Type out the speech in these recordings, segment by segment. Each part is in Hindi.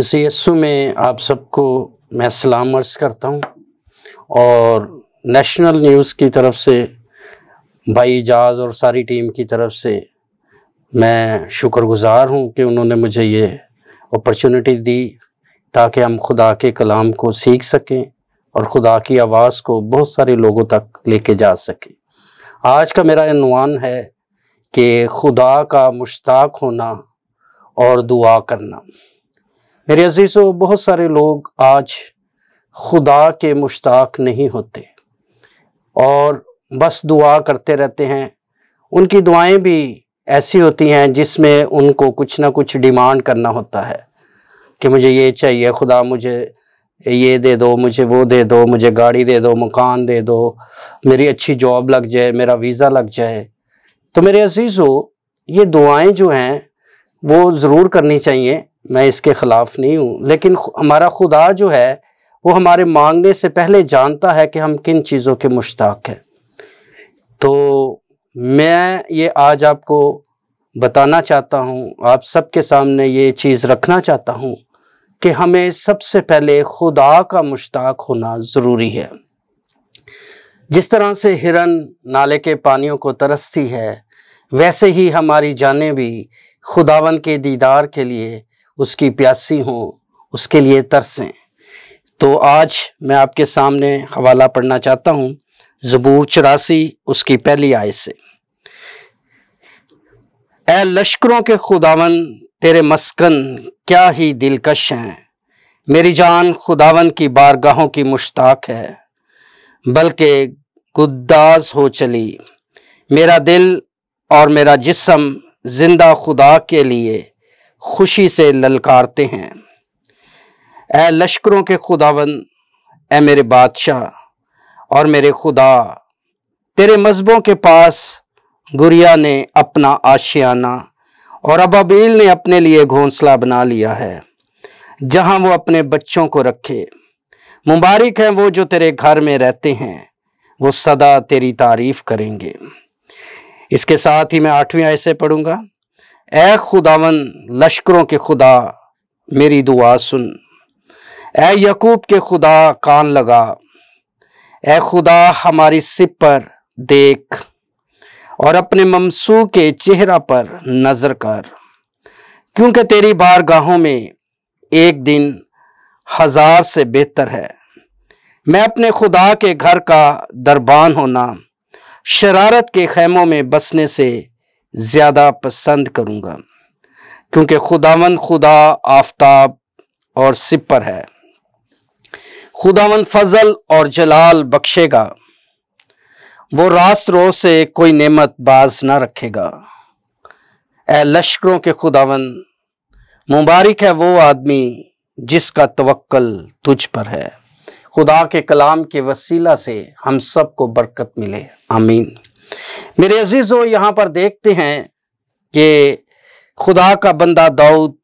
मसीह यस्सु में आप सबको मैं सलाम अर्ज करता हूँ और नेशनल न्यूज़ की तरफ से भाई जहाज़ और सारी टीम की तरफ से मैं शुक्रगुज़ार हूँ कि उन्होंने मुझे ये अपॉर्चुनिटी दी ताकि हम खुदा के कलाम को सीख सकें और खुदा की आवाज़ को बहुत सारे लोगों तक लेके जा सकें आज का मेरा अनवान है कि खुदा का मुश्ताक होना और दुआ करना मेरे अजीज़ों बहुत सारे लोग आज खुदा के मुश्ताक नहीं होते और बस दुआ करते रहते हैं उनकी दुआएं भी ऐसी होती हैं जिसमें उनको कुछ ना कुछ डिमांड करना होता है कि मुझे ये चाहिए खुदा मुझे ये दे दो मुझे वो दे दो मुझे गाड़ी दे दो मकान दे दो मेरी अच्छी जॉब लग जाए मेरा वीज़ा लग जाए तो मेरे अजीज़ों ये दुआएं जो हैं वो ज़रूर करनी चाहिए मैं इसके ख़िलाफ़ नहीं हूँ लेकिन हमारा खुदा जो है वो हमारे मांगने से पहले जानता है कि हम किन चीज़ों के मुश्ताक हैं तो मैं ये आज आपको बताना चाहता हूँ आप सबके सामने ये चीज़ रखना चाहता हूँ कि हमें सबसे पहले खुदा का मुश्ताक होना ज़रूरी है जिस तरह से हिरन नाले के पानियों को तरसती है वैसे ही हमारी जानें भी खुदावन के दीदार के लिए उसकी प्यासी हों उसके लिए तरसें तो आज मैं आपके सामने हवाला पढ़ना चाहता हूँ ज़बूर चौरासी उसकी पहली आय से ए लश्करों के खुदावन तेरे मस्कन क्या ही दिलकश हैं मेरी जान खुदावन की बारगाहों की मुश्ताक है बल्कि गुद्दाज हो चली मेरा दिल और मेरा जिसम जिंदा खुदा के लिए खुशी से ललकारते हैं ए लश्करों के खुदावन ए मेरे बादशाह और मेरे खुदा तेरे मजहबों के पास गुरिया ने अपना आशियाना और अबाबील ने अपने लिए घोंसला बना लिया है जहां वो अपने बच्चों को रखे मुबारक हैं वो जो तेरे घर में रहते हैं वो सदा तेरी तारीफ करेंगे इसके साथ ही मैं आठवीं आय से पढ़ूंगा ए खुदावन लश्करों के खुदा मेरी दुआ सुन ए यकूब के खुदा कान लगा ए खुदा हमारी सिप पर देख और अपने ममसू के चेहरा पर नज़र कर क्योंकि तेरी बारगाहों में एक दिन हज़ार से बेहतर है मैं अपने खुदा के घर का दरबान होना शरारत के खैमों में बसने से ज़्यादा पसंद करूँगा क्योंकि खुदावन खुदा आफ्ताब और सिपर है खुदावन फजल और जलाल बख्शेगा वो रास रो से कोई नेमत बाज ना रखेगा ए लश्करों के खुदावन मुबारक है वो आदमी जिसका तवक्ल तुझ पर है खुदा के कलाम के वसीला से हम सबको बरकत मिले आमीन मेरे अजीज़ो यहाँ पर देखते हैं कि खुदा का बंदा दाऊद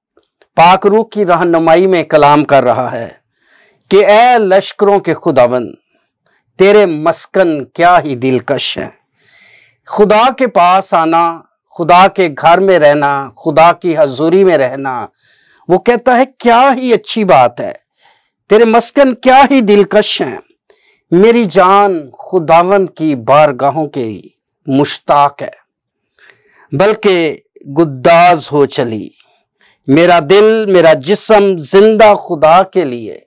पाकरू की रहनुमाई में कलाम कर रहा है कि ए लश्करों के खुदाबंद तेरे मस्कन क्या ही दिलकश है खुदा के पास आना खुदा के घर में रहना खुदा की हजूरी में रहना वो कहता है क्या ही अच्छी बात है तेरे मस्कन क्या ही दिलकश हैं मेरी जान खुदावंद की बारगाहों के ही मुश्ताक है बल्कि गुद्दाज हो चली मेरा दिल मेरा जिसम जिंदा खुदा के लिए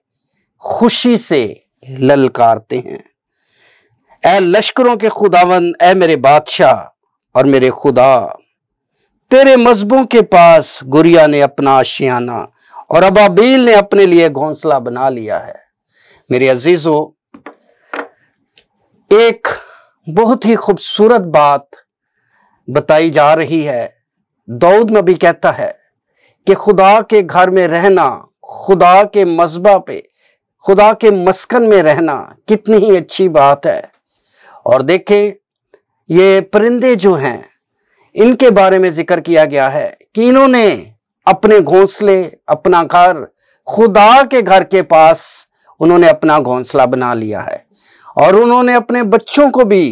खुशी से ललकारते हैं ए लश्करों के खुदावन ए मेरे बादशाह और मेरे खुदा तेरे मजहबों के पास गुरिया ने अपना आशियाना और अबाबील ने अपने लिए घोंसला बना लिया है मेरे अजीजों एक बहुत ही खूबसूरत बात बताई जा रही है दाऊद नबी कहता है कि खुदा के घर में रहना खुदा के मजबा पे खुदा के मस्कन में रहना कितनी ही अच्छी बात है और देखें ये परिंदे जो हैं इनके बारे में जिक्र किया गया है कि इन्होंने अपने घोंसले अपना घर खुदा के घर के पास उन्होंने अपना घोंसला बना लिया है और उन्होंने अपने बच्चों को भी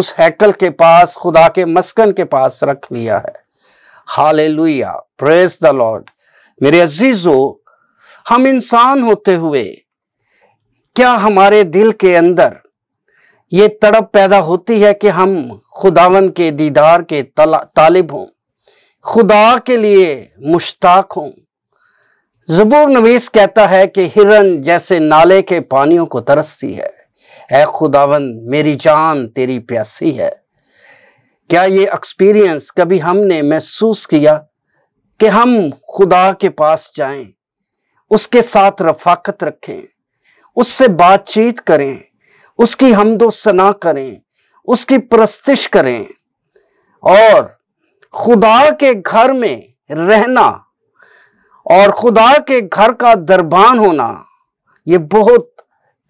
उस हैकल के पास खुदा के मस्कन के पास रख लिया है hallelujah praise the lord मेरे अजीजो हम इंसान होते हुए क्या हमारे दिल के अंदर ये तड़प पैदा होती है कि हम खुदावन के दीदार के तालिब हों खुदा के लिए मुश्ताक हों जबूर नवीस कहता है कि हिरन जैसे नाले के पानियों को तरसती है है खुदावन मेरी जान तेरी प्यासी है क्या ये एक्सपीरियंस कभी हमने महसूस किया कि हम खुदा के पास जाएं उसके साथ रफाकत रखें उससे बातचीत करें उसकी हमदोसना करें उसकी प्रस्तिश करें और खुदा के घर में रहना और खुदा के घर का दरबान होना ये बहुत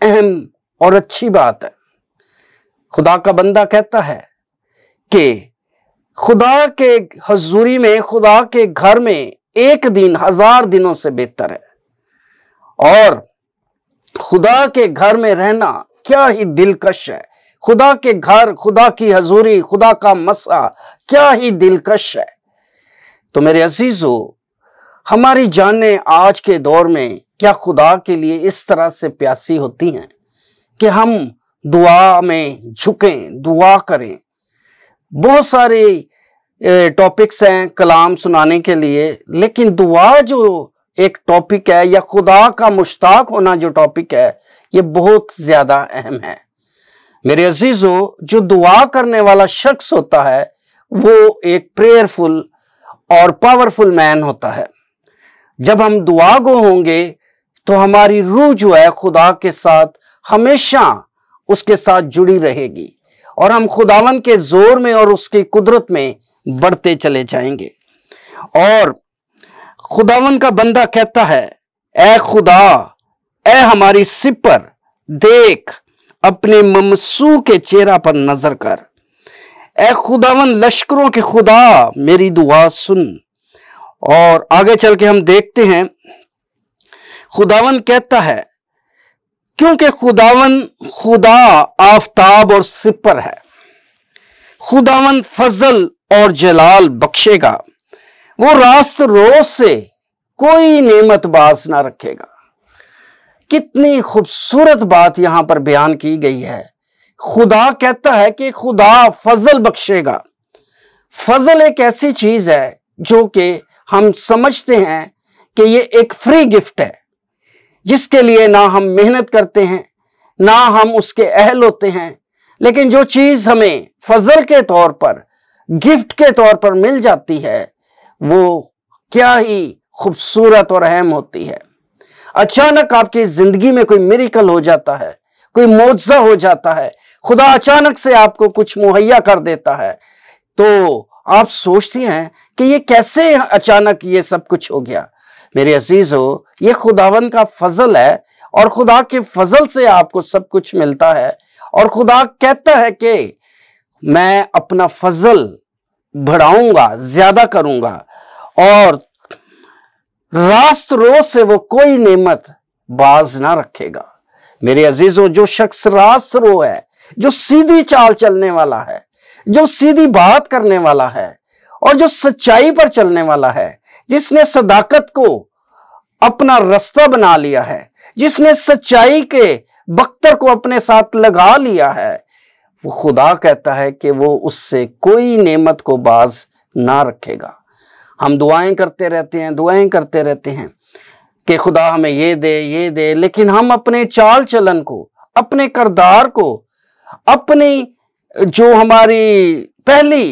अहम और अच्छी बात है खुदा का बंदा कहता है कि खुदा के हजूरी में खुदा के घर में एक दिन हजार दिनों से बेहतर है और खुदा के घर में रहना क्या ही दिलकश है खुदा के घर खुदा की हजूरी खुदा का मसा क्या ही दिलकश है तो मेरे अजीजो हमारी जानें आज के दौर में क्या खुदा के लिए इस तरह से प्यासी होती हैं कि हम दुआ में झुकें दुआ करें बहुत सारे टॉपिक्स हैं कलाम सुनाने के लिए लेकिन दुआ जो एक टॉपिक है या खुदा का मुश्ताक होना जो टॉपिक है ये बहुत ज़्यादा अहम है मेरे अजीज़ो जो दुआ करने वाला शख्स होता है वो एक प्रेयरफुल और पावरफुल मैन होता है जब हम दुआ गो होंगे तो हमारी रूह जो है खुदा के साथ हमेशा उसके साथ जुड़ी रहेगी और हम खुदावन के जोर में और उसकी कुदरत में बढ़ते चले जाएंगे और खुदावन का बंदा कहता है ए खुदा ए हमारी सिपर देख अपने ममसू के चेहरा पर नजर कर ए खुदावन लश्करों के खुदा मेरी दुआ सुन और आगे चल के हम देखते हैं खुदावन कहता है क्योंकि खुदावन खुदा आफताब और सिपर है खुदावन फजल और जलाल बख्शेगा वो रास्त रोज से कोई नेमत बास ना रखेगा कितनी खूबसूरत बात यहां पर बयान की गई है खुदा कहता है कि खुदा फजल बख्शेगा फजल एक ऐसी चीज है जो कि हम समझते हैं कि ये एक फ्री गिफ्ट है जिसके लिए ना हम मेहनत करते हैं ना हम उसके अहल होते हैं लेकिन जो चीज़ हमें फजल के तौर पर गिफ्ट के तौर पर मिल जाती है वो क्या ही खूबसूरत और अहम होती है अचानक आपकी ज़िंदगी में कोई मेरिकल हो जाता है कोई मुआवजा हो जाता है खुदा अचानक से आपको कुछ मुहैया कर देता है तो आप सोचती हैं कि ये कैसे अचानक ये सब कुछ हो गया मेरे अजीज हो ये खुदावन का फजल है और खुदा के फजल से आपको सब कुछ मिलता है और खुदा कहता है कि मैं अपना फजल बढ़ाऊंगा ज्यादा करूंगा और रास्त रोज से वो कोई नेमत बाज ना रखेगा मेरे अजीजों जो शख्स रास्त रो है जो सीधी चाल चलने वाला है जो सीधी बात करने वाला है और जो सच्चाई पर चलने वाला है जिसने सदाकत को अपना रास्ता बना लिया है जिसने सच्चाई के बख्तर को अपने साथ लगा लिया है वो खुदा कहता है कि वो उससे कोई नेमत को बाज ना रखेगा हम दुआएं करते रहते हैं दुआएं करते रहते हैं कि खुदा हमें ये दे ये दे लेकिन हम अपने चाल चलन को अपने करदार को अपनी जो हमारी पहली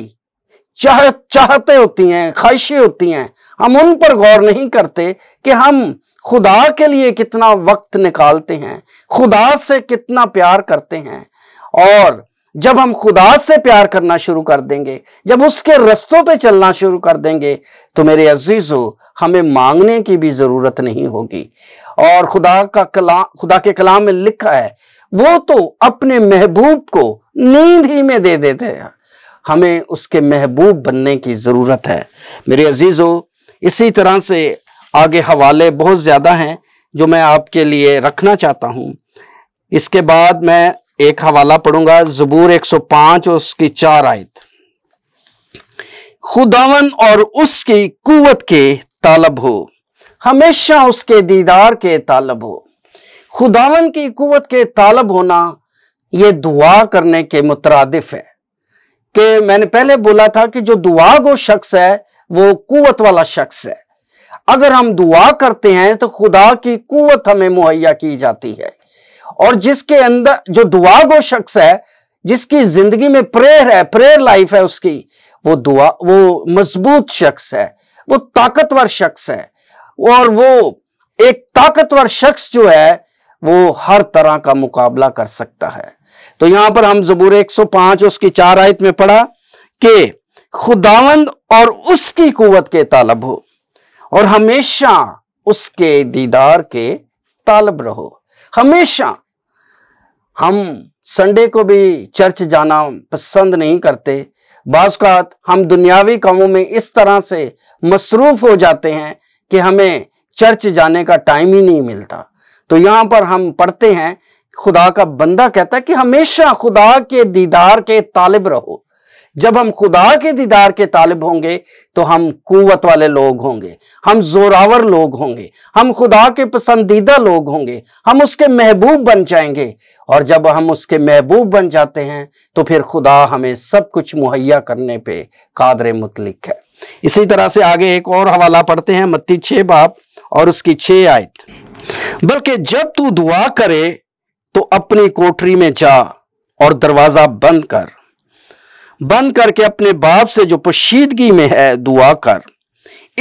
चाह चाहते होती हैं ख्वाहिशें होती हैं हम उन पर गौर नहीं करते कि हम खुदा के लिए कितना वक्त निकालते हैं खुदा से कितना प्यार करते हैं और जब हम खुदा से प्यार करना शुरू कर देंगे जब उसके रस्तों पे चलना शुरू कर देंगे तो मेरे अजीजों हमें मांगने की भी ज़रूरत नहीं होगी और खुदा का कला खुदा के कलाम में लिखा है वो तो अपने महबूब को नींद ही में दे देते हैं हमें उसके महबूब बनने की ज़रूरत है मेरे अजीजों इसी तरह से आगे हवाले बहुत ज़्यादा हैं जो मैं आपके लिए रखना चाहता हूँ इसके बाद मैं एक हवाला पढ़ूंगा जबूर 105 और उसकी चार आयत खुदावन और उसकी कुवत के तालब हो हमेशा उसके दीदार के तालब हो खुदावन की कुवत के तालब होना यह दुआ करने के मुतरदफ है कि मैंने पहले बोला था कि जो दुआ गो शख्स है वो कुवत वाला शख्स है अगर हम दुआ करते हैं तो खुदा की कुवत हमें मुहैया की जाती है और जिसके अंदर जो दुआ गो शख्स है जिसकी जिंदगी में प्रेयर है प्रेयर लाइफ है उसकी वो दुआ वो मजबूत शख्स है वो ताकतवर शख्स है और वो एक ताकतवर शख्स जो है वो हर तरह का मुकाबला कर सकता है तो यहां पर हम जबूर 105 उसकी चार आयत में पढ़ा कि खुदावंद और उसकी कुवत के तालब हो और हमेशा उसके दीदार के तालब रहो हमेशा हम संडे को भी चर्च जाना पसंद नहीं करते बाज़ात हम दुनियावी कामों में इस तरह से मसरूफ हो जाते हैं कि हमें चर्च जाने का टाइम ही नहीं मिलता तो यहाँ पर हम पढ़ते हैं खुदा का बंदा कहता है कि हमेशा खुदा के दीदार के तालिब रहो जब हम खुदा के दीदार के तालिब होंगे तो हम कुवत वाले लोग होंगे हम जोरावर लोग होंगे हम खुदा के पसंदीदा लोग होंगे हम उसके महबूब बन जाएंगे और जब हम उसके महबूब बन जाते हैं तो फिर खुदा हमें सब कुछ मुहैया करने पे कादर मुतलिक है इसी तरह से आगे एक और हवाला पढ़ते हैं मत्ती छः बाप और उसकी छः आयत बल्कि जब तू दुआ करे तो अपनी कोठरी में जा और दरवाजा बंद कर बंद करके अपने बाप से जो पोशीदगी में है दुआ कर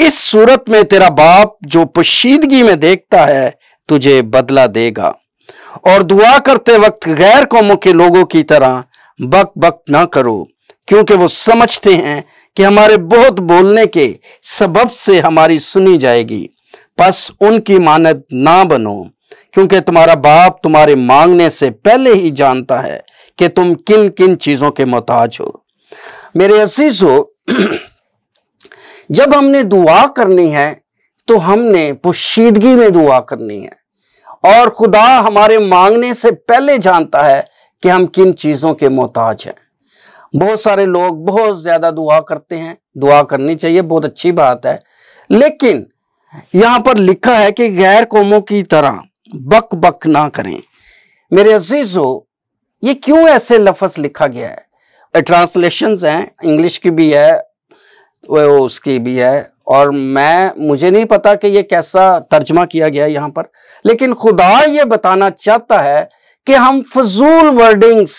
इस सूरत में तेरा बाप जो पोशीदगी में देखता है तुझे बदला देगा और दुआ करते वक्त गैर कौमों के लोगों की तरह बक बक ना करो क्योंकि वो समझते हैं कि हमारे बहुत बोलने के सबब से हमारी सुनी जाएगी बस उनकी मानद ना बनो क्योंकि तुम्हारा बाप तुम्हारे मांगने से पहले ही जानता है कि तुम किन किन चीजों के मोहताज हो मेरे असीसो जब हमने दुआ करनी है तो हमने पोशीदगी में दुआ करनी है और खुदा हमारे मांगने से पहले जानता है कि हम किन चीज़ों के मोहताज हैं बहुत सारे लोग बहुत ज़्यादा दुआ करते हैं दुआ करनी चाहिए बहुत अच्छी बात है लेकिन यहाँ पर लिखा है कि गैर कौमों की तरह बक बक ना करें मेरे हो ये क्यों ऐसे लफज लिखा गया है ट्रांसलेशन हैं इंग्लिश की भी है वो उसकी भी है और मैं मुझे नहीं पता कि ये कैसा तर्जमा किया गया यहाँ पर लेकिन खुदा ये बताना चाहता है कि हम फजूल वर्डिंग्स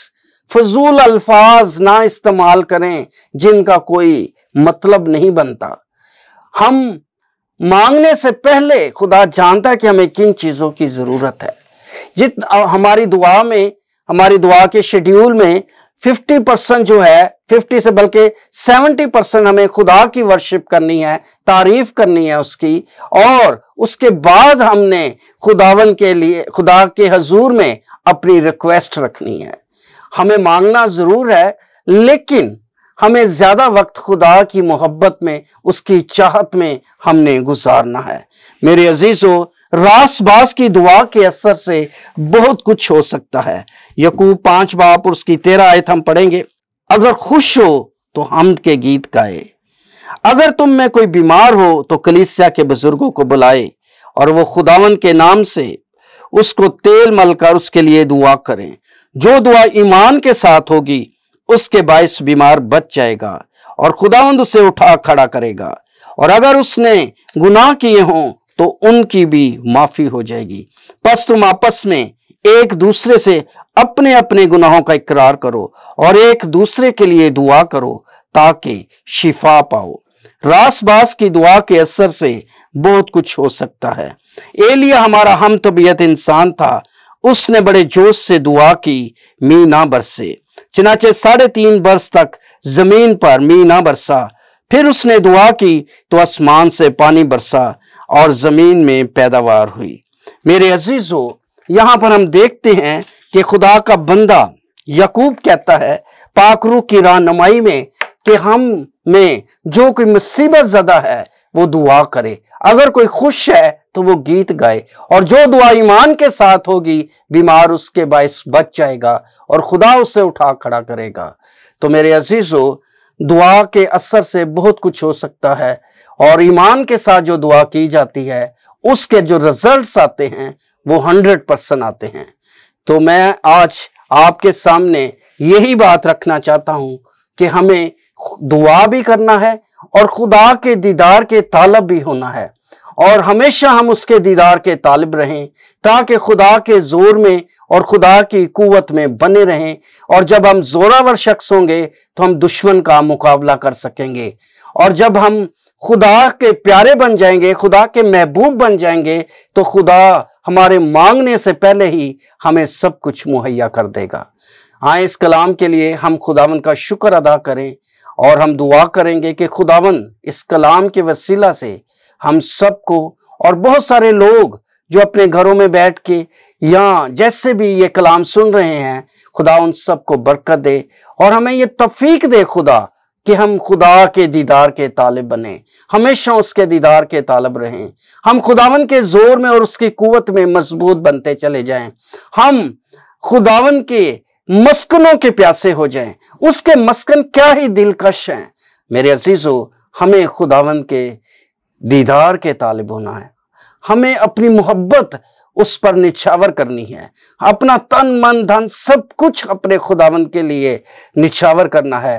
फजूल अल्फाज ना इस्तेमाल करें जिनका कोई मतलब नहीं बनता हम मांगने से पहले खुदा जानता है कि हमें किन चीज़ों की ज़रूरत है जित हमारी दुआ में हमारी दुआ के शेड्यूल में 50 परसेंट जो है 50 से बल्कि 70 परसेंट हमें खुदा की वर्शिप करनी है तारीफ करनी है उसकी और उसके बाद हमने खुदावन के लिए खुदा के हजूर में अपनी रिक्वेस्ट रखनी है हमें मांगना ज़रूर है लेकिन हमें ज़्यादा वक्त खुदा की मोहब्बत में उसकी चाहत में हमने गुजारना है मेरे अजीज़ों रासबास की दुआ के असर से बहुत कुछ हो सकता है यकूब पांच बाप और उसकी तेरह आयत हम पढ़ेंगे अगर खुश हो तो हमद के गीत गाए अगर तुम में कोई बीमार हो तो कलीसिया के बुजुर्गों को बुलाए और वो खुदावन के नाम से उसको तेल मलकर उसके लिए दुआ करें जो दुआ ईमान के साथ होगी उसके बायस बीमार बच जाएगा और खुदावंद उसे उठा खड़ा करेगा और अगर उसने गुनाह किए हों तो उनकी भी माफी हो जाएगी बस तुम आपस में एक दूसरे से अपने अपने गुनाहों का इकरार करो और एक दूसरे के लिए दुआ करो ताकि शिफा पाओ रास बास की दुआ के असर से बहुत कुछ हो सकता है एलिया हमारा हम तबीयत इंसान था उसने बड़े जोश से दुआ की मी ना बरसे चनाचे साढ़े तीन बरस तक जमीन पर मी ना बरसा फिर उसने दुआ की तो आसमान से पानी बरसा और ज़मीन में पैदावार हुई मेरे हो यहाँ पर हम देखते हैं कि खुदा का बंदा यकूब कहता है पाखरू की रानमाई में कि हम में जो कोई मुसीबत ज़्यादा है वो दुआ करे अगर कोई खुश है तो वो गीत गाए और जो दुआ ईमान के साथ होगी बीमार उसके बायस बच जाएगा और खुदा उसे उठा खड़ा करेगा तो मेरे हो दुआ के असर से बहुत कुछ हो सकता है और ईमान के साथ जो दुआ की जाती है उसके जो रिजल्ट्स आते हैं वो हंड्रेड परसेंट आते हैं तो मैं आज आपके सामने यही बात रखना चाहता हूं कि हमें दुआ भी करना है और खुदा के दीदार के तालब भी होना है और हमेशा हम उसके दीदार के तालब रहें ताकि खुदा के जोर में और खुदा की कुवत में बने रहें और जब हम जोरावर शख्स होंगे तो हम दुश्मन का मुकाबला कर सकेंगे और जब हम खुदा के प्यारे बन जाएंगे खुदा के महबूब बन जाएंगे तो खुदा हमारे मांगने से पहले ही हमें सब कुछ मुहैया कर देगा आए इस कलाम के लिए हम खुदावन का शुक्र अदा करें और हम दुआ करेंगे कि खुदावन इस कलाम के वसीला से हम सबको और बहुत सारे लोग जो अपने घरों में बैठ के या जैसे भी ये कलाम सुन रहे हैं खुदा उन सबको बरकत दे और हमें ये तफीक दे खुदा कि हम खुदा के दीदार के तालब बने हमेशा उसके दीदार के तालब रहें हम खुदावन के जोर में और उसकी कुवत में मजबूत बनते चले जाएं हम खुदावन के मस्कनों के प्यासे हो जाएं उसके मस्कन क्या ही दिलकश हैं मेरे अजीज़ो हमें खुदावन के दीदार के तालब होना है हमें अपनी मोहब्बत उस पर निछावर करनी है अपना तन मन धन सब कुछ अपने खुदावन के लिए निछावर करना है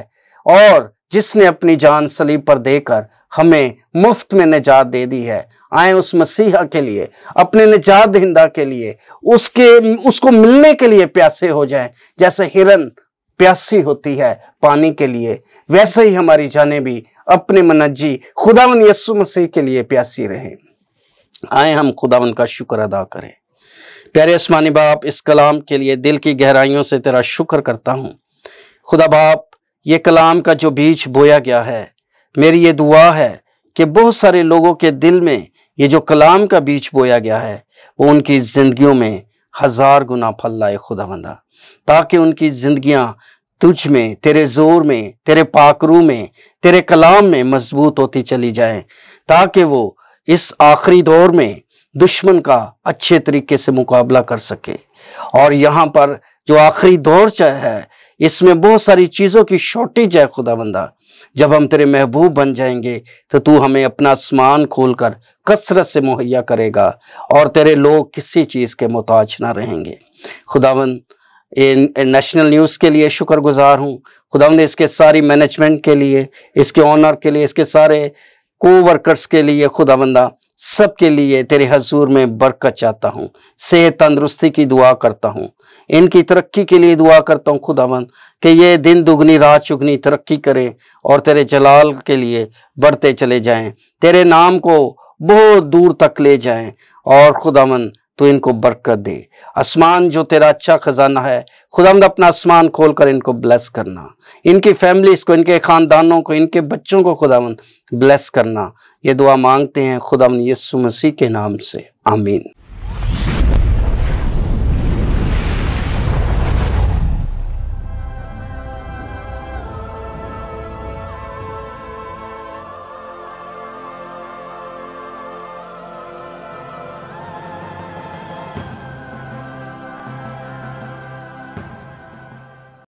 और जिसने अपनी जान सलीब पर देकर हमें मुफ्त में निजात दे दी है आए उस मसीहा के लिए अपने निजात दहिंदा के लिए उसके उसको मिलने के लिए प्यासे हो जाएं जैसे हिरन प्यासी होती है पानी के लिए वैसे ही हमारी जाने भी अपने मनजी खुदावन यस्सु मसीह के लिए प्यासी रहें आए हम खुदावन का शुक्र अदा करें प्यारे आसमानी बाप इस कलाम के लिए दिल की गहराइयों से तेरा शुक्र करता हूँ खुदा बाप ये कलाम का जो बीज बोया गया है मेरी ये दुआ है कि बहुत सारे लोगों के दिल में ये जो कलाम का बीज बोया गया है वो उनकी ज़िंदगियों में हज़ार गुना फल लाए खुदा बंदा ताकि उनकी ज़िंदियाँ तुझ में तेरे ज़ोर में तेरे पाकरू में तेरे कलाम में मजबूत होती चली जाएं ताकि वो इस आखिरी दौर में दुश्मन का अच्छे तरीके से मुकाबला कर सके और यहाँ पर जो आखिरी दौर है इसमें बहुत सारी चीज़ों की शॉर्टेज है खुदा बंदा जब हम तेरे महबूब बन जाएंगे तो तू हमें अपना आसमान खोलकर कसरत से मुहैया करेगा और तेरे लोग किसी चीज़ के मोहताज ना रहेंगे खुदावंद नेशनल न्यूज़ के लिए शुक्रगुजार हूँ खुदावंद इसके सारी मैनेजमेंट के लिए इसके ऑनर के लिए इसके सारे को वर्कर्स के लिए खुदावंदा सब के लिए तेरे हजूर में बरकत चाहता हूँ सेहत तंदरुस्ती की दुआ करता हूँ इनकी तरक्की के लिए दुआ करता हूँ खुदावन कि ये दिन दुगनी रात चुगनी तरक्की करें और तेरे जलाल के लिए बढ़ते चले जाएं तेरे नाम को बहुत दूर तक ले जाएं और खुदावन तो इनको बरकत दे आसमान जो तेरा अच्छा खजाना है खुदाम अपना आसमान खोल कर इनको ब्लेस करना इनकी फैमिलीज को इनके ख़ानदानों को इनके बच्चों को खुदावन ब्लेस करना ये दुआ मांगते हैं खुदावन यसु मसीह के नाम से आमीन